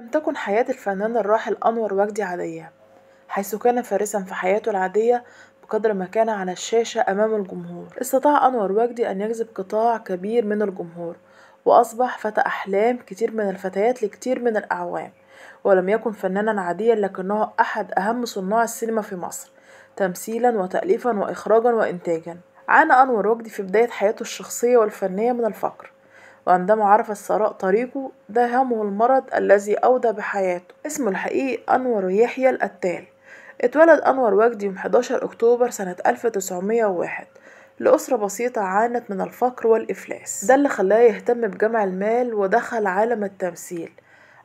لم تكن حياة الفنان الراحل أنور وجدي عادية حيث كان فارسا في حياته العادية بقدر ما كان على الشاشة أمام الجمهور استطاع أنور وجدي أن يجذب قطاع كبير من الجمهور وأصبح فتى أحلام كتير من الفتيات لكتير من الأعوام ولم يكن فنانا عاديا لكنه أحد أهم صناع السينما في مصر تمثيلا وتأليفا وإخراجا وإنتاجا عانى أنور وجدي في بداية حياته الشخصية والفنية من الفقر وعندما عرف الثراء طريقه داهمه المرض الذي أودى بحياته اسمه الحقيقي أنور يحيى القتال اتولد أنور وجدي يوم 11 أكتوبر سنة 1901 لأسرة بسيطة عانت من الفقر والإفلاس ده اللي خلاه يهتم بجمع المال ودخل عالم التمثيل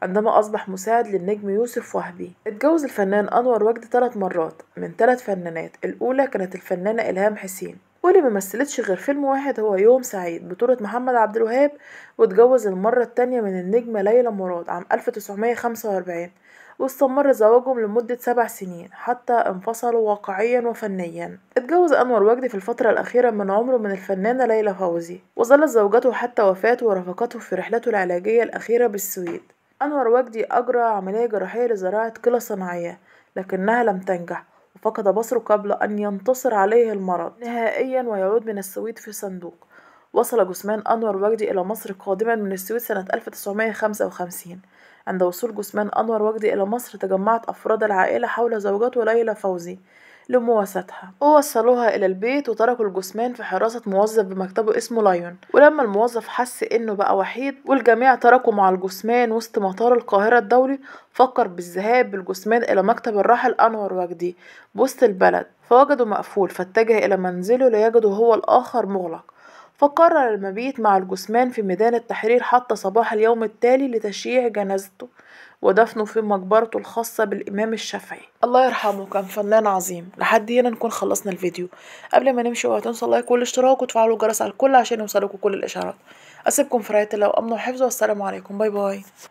عندما أصبح مساعد للنجم يوسف وهبي اتجوز الفنان أنور وجدي ثلاث مرات من ثلاث فنانات الأولى كانت الفنانة إلهام حسين واللي ممثلتش غير فيلم واحد هو يوم سعيد بطولة محمد عبد الوهاب واتجوز المرة التانية من النجمة ليلى مراد عام 1945 واستمر زواجهم لمدة سبع سنين حتى انفصلوا واقعيا وفنيا اتجوز أنور وجدي في الفترة الأخيرة من عمره من الفنانة ليلى فوزي وظلت زوجته حتى وفاته ورفقته في رحلته العلاجية الأخيرة بالسويد أنور وجدي أجرى عملية جراحية لزراعة كلى صناعية لكنها لم تنجح فقد بصره قبل أن ينتصر عليه المرض نهائيا ويعود من السويد في صندوق وصل جثمان أنور وجدي إلى مصر قادما من السويد سنة 1955 عند وصول جثمان أنور وجدي إلى مصر تجمعت أفراد العائلة حول زوجته ليلى فوزي لمواساتها ووصلوها إلى البيت وتركوا الجثمان في حراسة موظف بمكتبه اسمه لايون ولما الموظف حس إنه بقى وحيد والجميع تركوا مع الجثمان وسط مطار القاهرة الدولي فكر بالذهاب بالجثمان إلى مكتب الراحل أنور وجدي بوسط البلد فوجده مقفول فاتجه إلى منزله ليجده هو الآخر مغلق فقرر المبيت مع الجثمان في ميدان التحرير حتى صباح اليوم التالي لتشييع جنازته ودفنه في مقبرته الخاصة بالإمام الشافعي الله يرحمه كان فنان عظيم لحد هنا نكون خلصنا الفيديو قبل ما نمشي اوعوا لايك والاشتراك وتفعلوا الجرس على الكل عشان يوصلكوا كل الإشعارات أسيبكم في رعاية الله وأمنوا حفظه والسلام عليكم باي باي